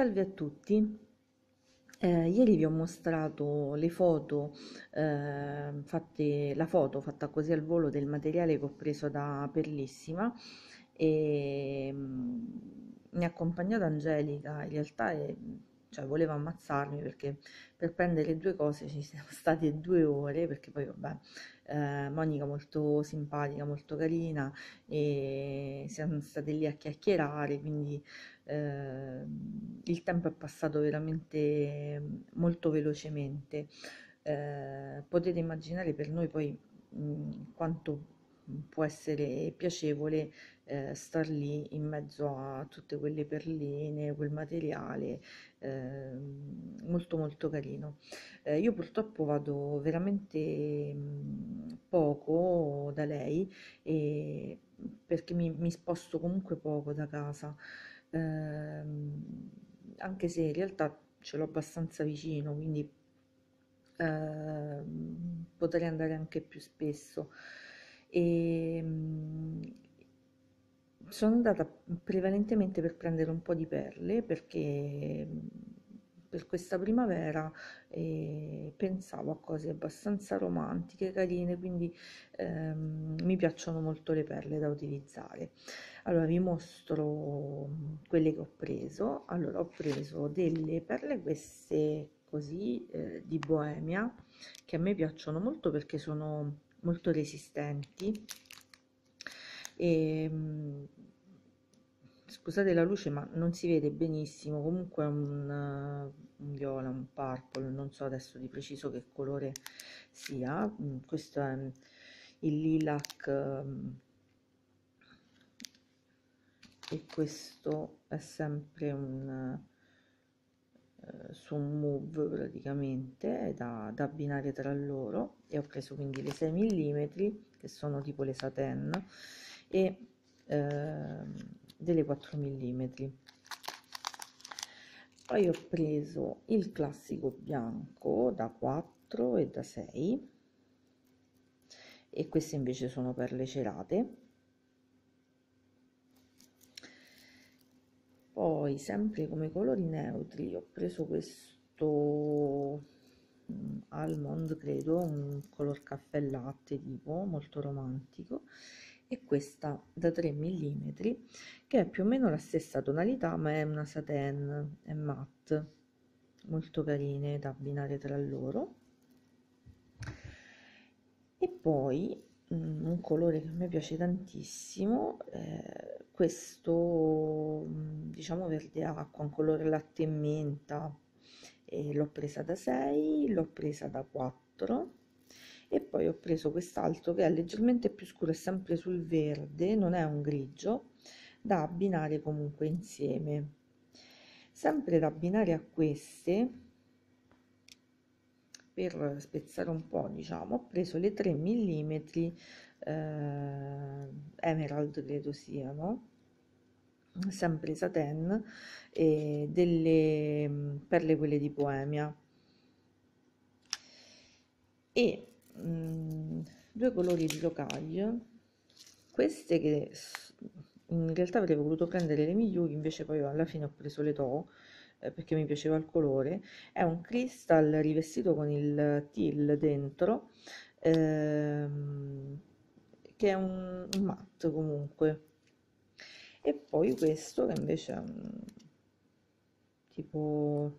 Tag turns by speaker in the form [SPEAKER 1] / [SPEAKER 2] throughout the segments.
[SPEAKER 1] Salve a tutti, eh, ieri vi ho mostrato le foto, eh, fatte, la foto fatta così al volo del materiale che ho preso da Perlissima e mh, mm, mi ha accompagnato Angelica, in realtà è cioè voleva ammazzarmi perché per prendere due cose ci siamo state due ore, perché poi vabbè, eh, Monica molto simpatica, molto carina e siamo state lì a chiacchierare, quindi eh, il tempo è passato veramente molto velocemente. Eh, potete immaginare per noi poi mh, mm, quanto può essere piacevole eh, star lì in mezzo a tutte quelle perline, quel materiale eh, molto molto carino. Eh, io purtroppo vado veramente mm, poco da lei e, perché mi, mi, sposto comunque poco da casa, ehm, anche se in realtà ce l'ho abbastanza vicino, quindi ehm, potrei andare anche più spesso e ehm, sono andata prevalentemente per prendere un po' di perle perché per questa primavera eh, pensavo a cose abbastanza romantiche, carine, quindi ehm, mi piacciono molto le perle da utilizzare. Allora vi mostro quelle che ho preso. Allora ho preso delle perle queste così eh, di Boemia che a me piacciono molto perché sono molto resistenti e, ehm, scusate la luce ma non si vede benissimo comunque è un, eh, un, viola un purple non so adesso di preciso che colore sia mm, questo è mm, il lilac mm, e questo è sempre un su un move praticamente da, da, abbinare tra loro e ho preso quindi le 6 mm che sono tipo le satin e eh, delle 4 mm poi ho preso il classico bianco da 4 e da 6 e queste invece sono perle cerate poi sempre come colori neutri ho preso questo mm, almond credo un color caffè latte tipo molto romantico e questa da 3 mm che è più o meno la stessa tonalità ma è una satin è matte molto carine da abbinare tra loro e poi mm, un colore che a me piace tantissimo eh, questo diciamo verde acqua, un colore latte e menta. l'ho presa da 6, l'ho presa da 4 e poi ho preso quest'altro che è leggermente più scuro, è sempre sul verde, non è un grigio, da abbinare comunque insieme. Sempre da abbinare a queste, per spezzare un po', diciamo, ho preso le 3 mm eh, emerald credo siano, sempre Satin, e delle mm, perle quelle di Boemia. E mh, mm, due colori di Locaille, queste che in realtà avrei voluto prendere le migliori, invece poi alla fine ho preso le To eh, perché mi piaceva il colore, è un cristal rivestito con il teal dentro, ehm, che è un matte comunque, e poi questo che invece è tipo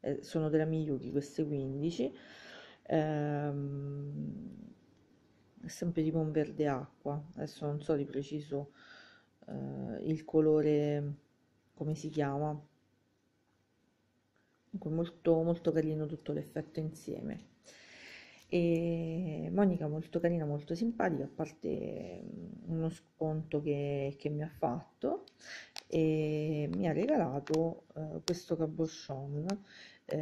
[SPEAKER 1] eh, sono della Miyuki queste 15 ehm, è sempre tipo un verde acqua adesso non so di preciso eh, il colore come si chiama Comunque molto molto carino tutto l'effetto insieme e Monica molto carina, molto simpatica, a parte mm, uno sconto che, che mi ha fatto e mi ha regalato eh, questo cabochon eh,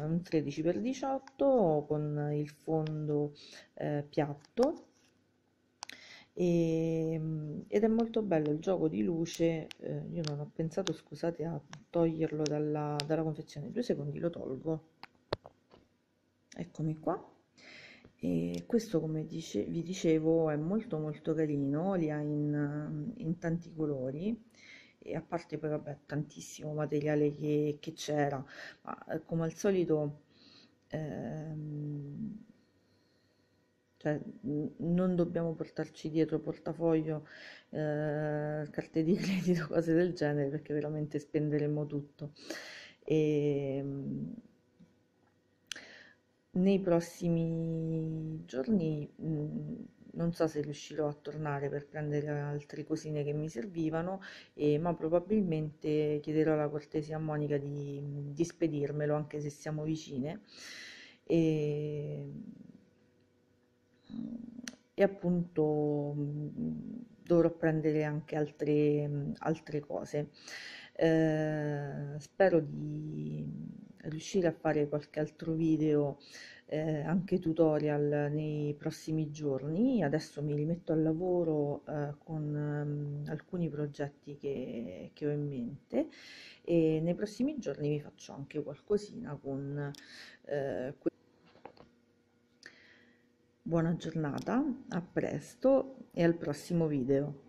[SPEAKER 1] un 13x18 con il fondo eh, piatto e, mm, ed è molto bello il gioco di luce eh, io non ho pensato scusate a toglierlo dalla, dalla confezione due secondi lo tolgo eccomi qua e questo, come dice, vi dicevo, è molto molto carino, li ha in, in tanti colori, e a parte poi vabbè, tantissimo materiale che, che c'era, ma eh, come al solito... Ehm, cioè non dobbiamo portarci dietro portafoglio, eh, carte di credito, cose del genere, perché veramente spenderemo tutto. E, ehm, nei prossimi giorni mh, mm, non so se riuscirò a tornare per prendere altre cosine che mi servivano, eh, ma probabilmente chiederò la cortesia a Monica di, mm, di spedirmelo anche se siamo vicine. E, mm, e appunto mh, dovrò prendere anche altre, mh, altre cose. Eh, spero di riuscire a fare qualche altro video eh, anche tutorial nei prossimi giorni adesso mi rimetto al lavoro eh, con um, alcuni progetti che, che, ho in mente e nei prossimi giorni vi faccio anche qualcosina con eh, buona giornata a presto e al prossimo video